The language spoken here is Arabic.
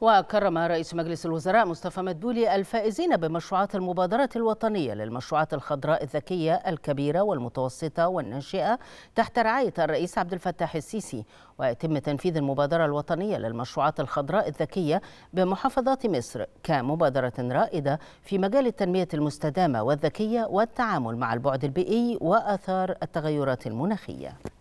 وكرم رئيس مجلس الوزراء مصطفى مدبولي الفائزين بمشروعات المبادرة الوطنية للمشروعات الخضراء الذكية الكبيرة والمتوسطة والناشئة تحت رعاية الرئيس عبد الفتاح السيسي ويتم تنفيذ المبادرة الوطنية للمشروعات الخضراء الذكية بمحافظات مصر كمبادرة رائدة في مجال التنمية المستدامة والذكية والتعامل مع البعد البيئي وآثار التغيرات المناخية